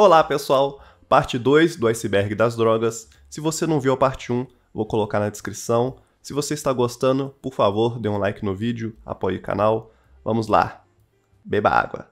Olá pessoal, parte 2 do iceberg das drogas. Se você não viu a parte 1, vou colocar na descrição. Se você está gostando, por favor, dê um like no vídeo, apoie o canal. Vamos lá, beba água.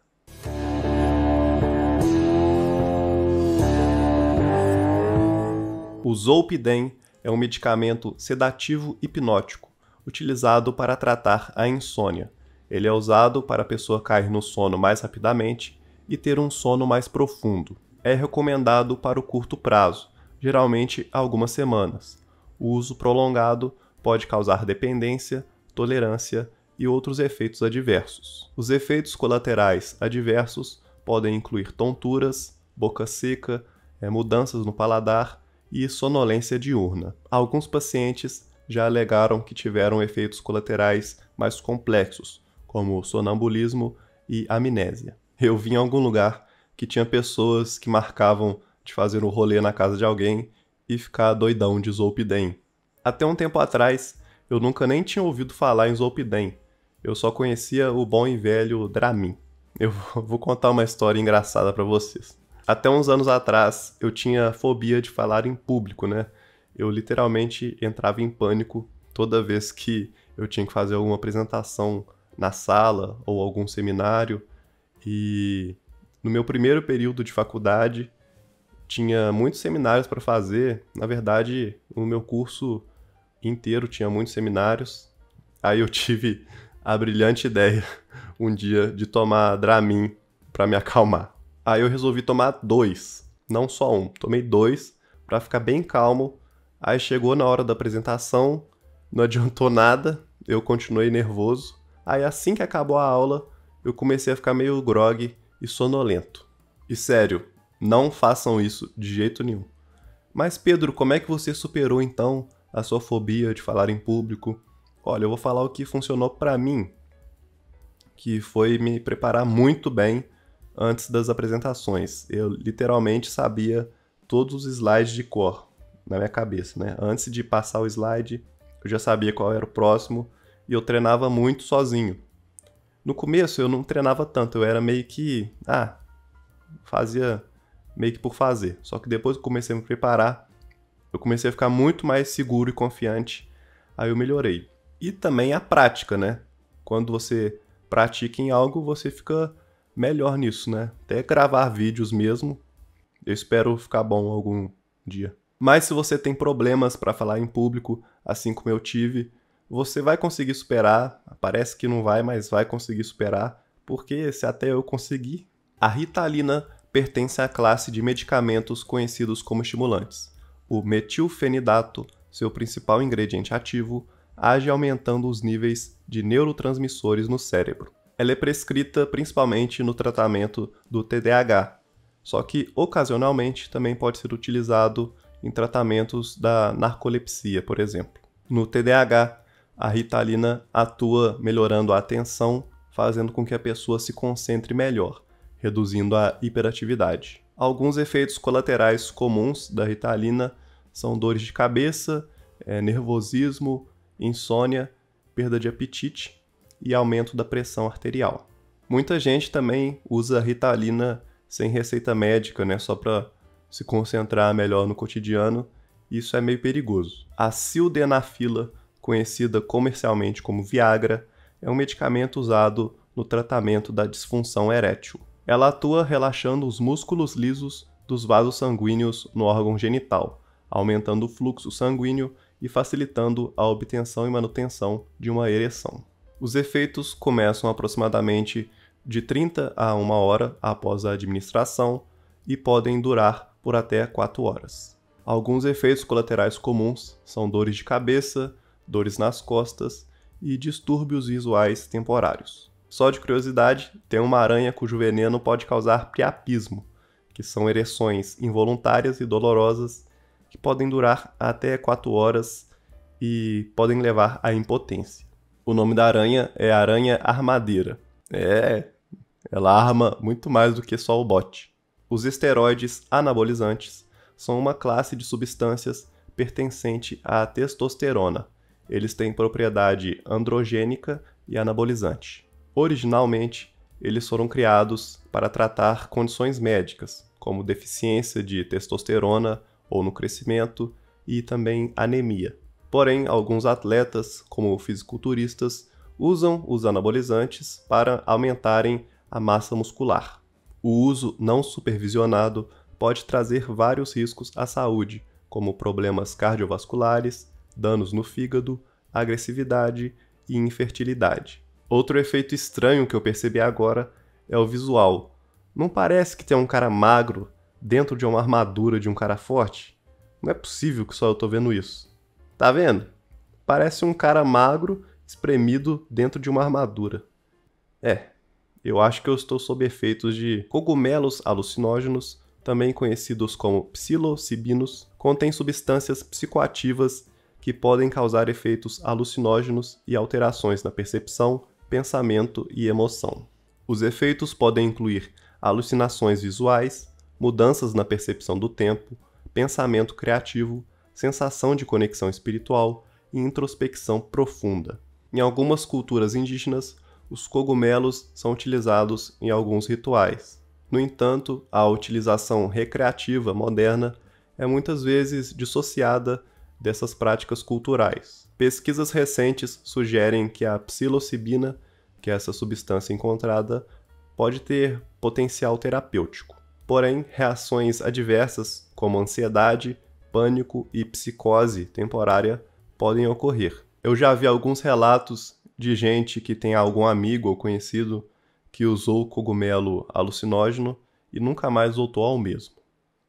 O Zolpidem é um medicamento sedativo hipnótico, utilizado para tratar a insônia. Ele é usado para a pessoa cair no sono mais rapidamente e ter um sono mais profundo. É recomendado para o curto prazo, geralmente algumas semanas. O uso prolongado pode causar dependência, tolerância e outros efeitos adversos. Os efeitos colaterais adversos podem incluir tonturas, boca seca, eh, mudanças no paladar e sonolência diurna. Alguns pacientes já alegaram que tiveram efeitos colaterais mais complexos, como sonambulismo e amnésia eu vim em algum lugar que tinha pessoas que marcavam de fazer um rolê na casa de alguém e ficar doidão de Zolpidem. Até um tempo atrás, eu nunca nem tinha ouvido falar em Zolpidem. Eu só conhecia o bom e velho Dramin. Eu vou contar uma história engraçada para vocês. Até uns anos atrás, eu tinha fobia de falar em público, né? Eu literalmente entrava em pânico toda vez que eu tinha que fazer alguma apresentação na sala ou algum seminário e no meu primeiro período de faculdade, tinha muitos seminários para fazer. Na verdade, o meu curso inteiro tinha muitos seminários. Aí eu tive a brilhante ideia um dia de tomar Dramin para me acalmar. Aí eu resolvi tomar dois, não só um. Tomei dois para ficar bem calmo. Aí chegou na hora da apresentação, não adiantou nada, eu continuei nervoso. Aí assim que acabou a aula, eu comecei a ficar meio grogue e sonolento. E sério, não façam isso de jeito nenhum. Mas Pedro, como é que você superou então a sua fobia de falar em público? Olha, eu vou falar o que funcionou para mim, que foi me preparar muito bem antes das apresentações. Eu literalmente sabia todos os slides de cor na minha cabeça, né? Antes de passar o slide, eu já sabia qual era o próximo e eu treinava muito sozinho. No começo eu não treinava tanto, eu era meio que. Ah, fazia meio que por fazer. Só que depois que comecei a me preparar, eu comecei a ficar muito mais seguro e confiante, aí eu melhorei. E também a prática, né? Quando você pratica em algo, você fica melhor nisso, né? Até gravar vídeos mesmo. Eu espero ficar bom algum dia. Mas se você tem problemas para falar em público, assim como eu tive, você vai conseguir superar. Parece que não vai, mas vai conseguir superar, porque se até eu conseguir. A ritalina pertence à classe de medicamentos conhecidos como estimulantes. O metilfenidato, seu principal ingrediente ativo, age aumentando os níveis de neurotransmissores no cérebro. Ela é prescrita principalmente no tratamento do TDAH, só que ocasionalmente também pode ser utilizado em tratamentos da narcolepsia, por exemplo. No TDAH, a ritalina atua melhorando a atenção, fazendo com que a pessoa se concentre melhor, reduzindo a hiperatividade. Alguns efeitos colaterais comuns da ritalina são dores de cabeça, é, nervosismo, insônia, perda de apetite e aumento da pressão arterial. Muita gente também usa ritalina sem receita médica, né, só para se concentrar melhor no cotidiano. Isso é meio perigoso. A sildenafila conhecida comercialmente como Viagra, é um medicamento usado no tratamento da disfunção erétil. Ela atua relaxando os músculos lisos dos vasos sanguíneos no órgão genital, aumentando o fluxo sanguíneo e facilitando a obtenção e manutenção de uma ereção. Os efeitos começam aproximadamente de 30 a 1 hora após a administração e podem durar por até 4 horas. Alguns efeitos colaterais comuns são dores de cabeça, dores nas costas e distúrbios visuais temporários. Só de curiosidade, tem uma aranha cujo veneno pode causar priapismo, que são ereções involuntárias e dolorosas que podem durar até 4 horas e podem levar à impotência. O nome da aranha é aranha armadeira. É, ela arma muito mais do que só o bote. Os esteroides anabolizantes são uma classe de substâncias pertencente à testosterona, eles têm propriedade androgênica e anabolizante. Originalmente, eles foram criados para tratar condições médicas, como deficiência de testosterona ou no crescimento e também anemia. Porém, alguns atletas, como fisiculturistas, usam os anabolizantes para aumentarem a massa muscular. O uso não supervisionado pode trazer vários riscos à saúde, como problemas cardiovasculares danos no fígado, agressividade e infertilidade. Outro efeito estranho que eu percebi agora é o visual. Não parece que tem um cara magro dentro de uma armadura de um cara forte? Não é possível que só eu tô vendo isso. Tá vendo? Parece um cara magro espremido dentro de uma armadura. É, eu acho que eu estou sob efeitos de cogumelos alucinógenos, também conhecidos como psilocibinos, contêm substâncias psicoativas que podem causar efeitos alucinógenos e alterações na percepção, pensamento e emoção. Os efeitos podem incluir alucinações visuais, mudanças na percepção do tempo, pensamento criativo, sensação de conexão espiritual e introspecção profunda. Em algumas culturas indígenas, os cogumelos são utilizados em alguns rituais. No entanto, a utilização recreativa moderna é muitas vezes dissociada dessas práticas culturais. Pesquisas recentes sugerem que a psilocibina, que é essa substância encontrada, pode ter potencial terapêutico. Porém, reações adversas, como ansiedade, pânico e psicose temporária, podem ocorrer. Eu já vi alguns relatos de gente que tem algum amigo ou conhecido que usou cogumelo alucinógeno e nunca mais voltou ao mesmo.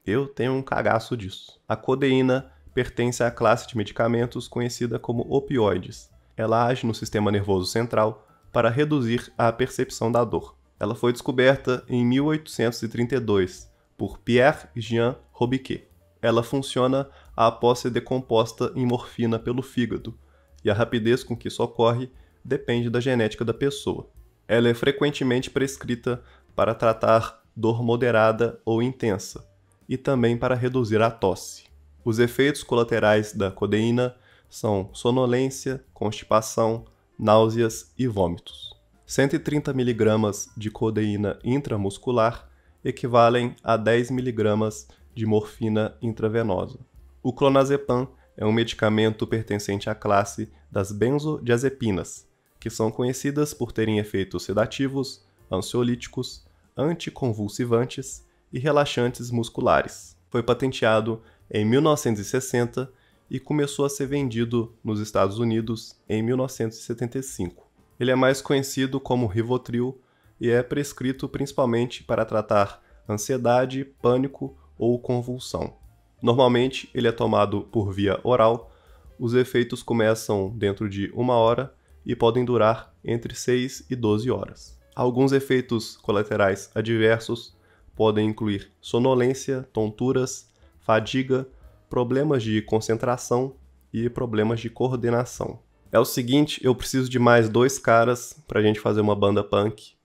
Eu tenho um cagaço disso. A codeína pertence à classe de medicamentos conhecida como opioides. Ela age no sistema nervoso central para reduzir a percepção da dor. Ela foi descoberta em 1832 por Pierre Jean Robiquet. Ela funciona após ser decomposta em morfina pelo fígado, e a rapidez com que isso ocorre depende da genética da pessoa. Ela é frequentemente prescrita para tratar dor moderada ou intensa, e também para reduzir a tosse. Os efeitos colaterais da codeína são sonolência, constipação, náuseas e vômitos. 130 mg de codeína intramuscular equivalem a 10 mg de morfina intravenosa. O clonazepam é um medicamento pertencente à classe das benzodiazepinas, que são conhecidas por terem efeitos sedativos, ansiolíticos, anticonvulsivantes e relaxantes musculares. Foi patenteado em 1960 e começou a ser vendido nos Estados Unidos em 1975. Ele é mais conhecido como Rivotril e é prescrito principalmente para tratar ansiedade, pânico ou convulsão. Normalmente ele é tomado por via oral. Os efeitos começam dentro de uma hora e podem durar entre 6 e 12 horas. Alguns efeitos colaterais adversos podem incluir sonolência, tonturas, fadiga, problemas de concentração e problemas de coordenação. É o seguinte, eu preciso de mais dois caras pra gente fazer uma banda punk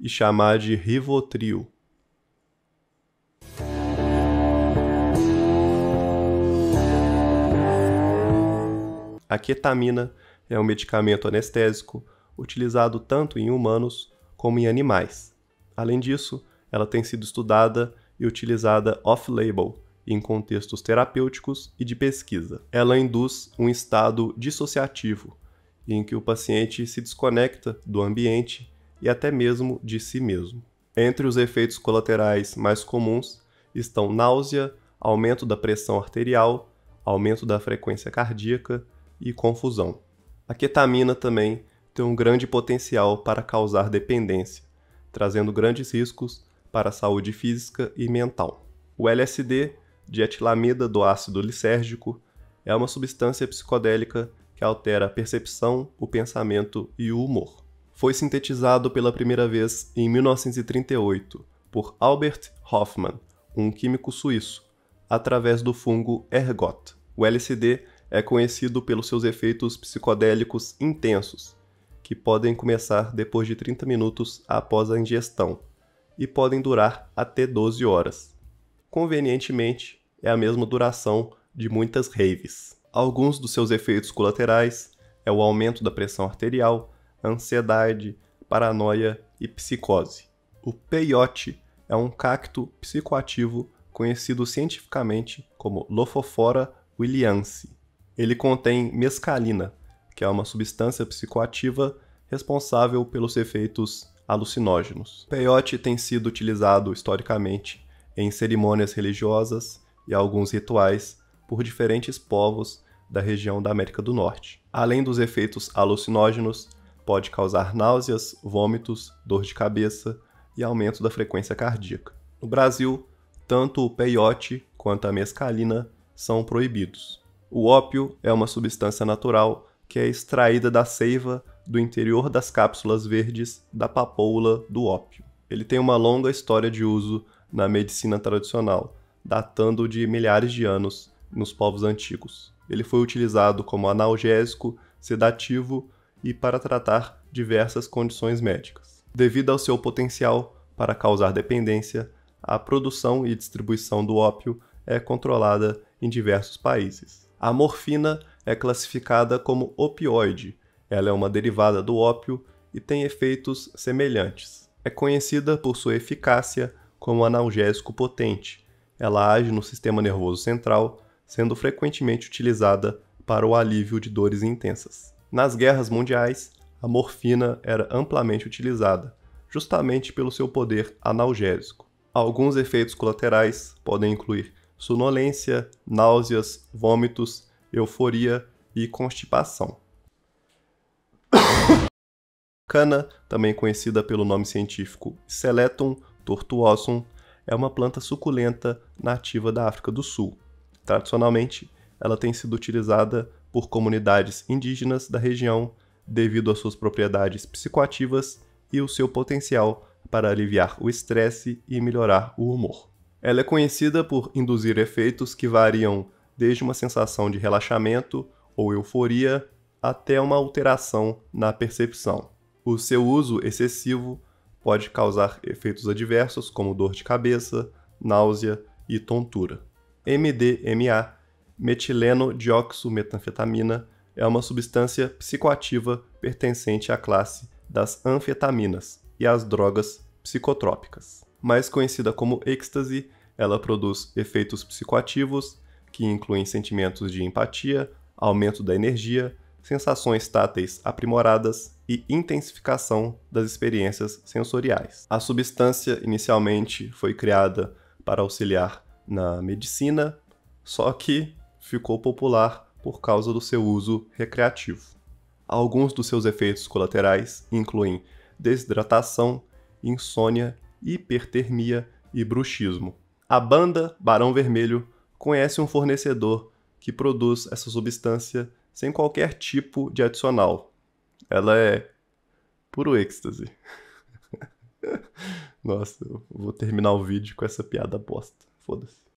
e chamar de Rivotrio. A ketamina é um medicamento anestésico utilizado tanto em humanos como em animais. Além disso, ela tem sido estudada e utilizada off-label, em contextos terapêuticos e de pesquisa. Ela induz um estado dissociativo, em que o paciente se desconecta do ambiente e até mesmo de si mesmo. Entre os efeitos colaterais mais comuns estão náusea, aumento da pressão arterial, aumento da frequência cardíaca e confusão. A ketamina também tem um grande potencial para causar dependência, trazendo grandes riscos para a saúde física e mental. O LSD dietilamida do ácido lisérgico, é uma substância psicodélica que altera a percepção, o pensamento e o humor. Foi sintetizado pela primeira vez em 1938 por Albert Hoffman, um químico suíço, através do fungo ergot. O LSD é conhecido pelos seus efeitos psicodélicos intensos, que podem começar depois de 30 minutos após a ingestão e podem durar até 12 horas. Convenientemente, é a mesma duração de muitas raves. Alguns dos seus efeitos colaterais é o aumento da pressão arterial, ansiedade, paranoia e psicose. O peiote é um cacto psicoativo conhecido cientificamente como Lophophora williamsi. Ele contém mescalina, que é uma substância psicoativa responsável pelos efeitos alucinógenos. O peiote tem sido utilizado historicamente em cerimônias religiosas e alguns rituais por diferentes povos da região da América do Norte. Além dos efeitos alucinógenos, pode causar náuseas, vômitos, dor de cabeça e aumento da frequência cardíaca. No Brasil, tanto o peiote quanto a mescalina são proibidos. O ópio é uma substância natural que é extraída da seiva do interior das cápsulas verdes da papoula do ópio. Ele tem uma longa história de uso na medicina tradicional, datando de milhares de anos nos povos antigos. Ele foi utilizado como analgésico, sedativo e para tratar diversas condições médicas. Devido ao seu potencial para causar dependência, a produção e distribuição do ópio é controlada em diversos países. A morfina é classificada como opioide. Ela é uma derivada do ópio e tem efeitos semelhantes. É conhecida por sua eficácia como analgésico potente, ela age no sistema nervoso central, sendo frequentemente utilizada para o alívio de dores intensas. Nas guerras mundiais, a morfina era amplamente utilizada, justamente pelo seu poder analgésico. Alguns efeitos colaterais podem incluir sonolência, náuseas, vômitos, euforia e constipação. Cana, também conhecida pelo nome científico Celetum tortuosum, é uma planta suculenta nativa da África do Sul. Tradicionalmente, ela tem sido utilizada por comunidades indígenas da região devido às suas propriedades psicoativas e o seu potencial para aliviar o estresse e melhorar o humor. Ela é conhecida por induzir efeitos que variam desde uma sensação de relaxamento ou euforia até uma alteração na percepção. O seu uso excessivo pode causar efeitos adversos como dor de cabeça, náusea e tontura. MDMA, metileno dióxido metanfetamina, é uma substância psicoativa pertencente à classe das anfetaminas e às drogas psicotrópicas. Mais conhecida como êxtase, ela produz efeitos psicoativos que incluem sentimentos de empatia, aumento da energia, sensações táteis aprimoradas e intensificação das experiências sensoriais. A substância inicialmente foi criada para auxiliar na medicina, só que ficou popular por causa do seu uso recreativo. Alguns dos seus efeitos colaterais incluem desidratação, insônia, hipertermia e bruxismo. A banda Barão Vermelho conhece um fornecedor que produz essa substância sem qualquer tipo de adicional. Ela é puro êxtase. Nossa, eu vou terminar o vídeo com essa piada bosta. Foda-se.